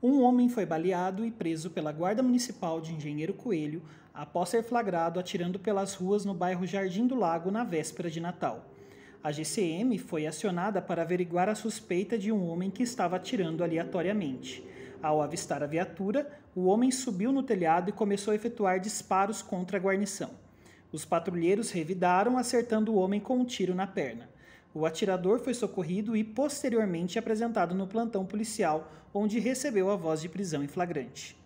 Um homem foi baleado e preso pela Guarda Municipal de Engenheiro Coelho após ser flagrado atirando pelas ruas no bairro Jardim do Lago na véspera de Natal. A GCM foi acionada para averiguar a suspeita de um homem que estava atirando aleatoriamente. Ao avistar a viatura, o homem subiu no telhado e começou a efetuar disparos contra a guarnição. Os patrulheiros revidaram, acertando o homem com um tiro na perna. O atirador foi socorrido e posteriormente apresentado no plantão policial, onde recebeu a voz de prisão em flagrante.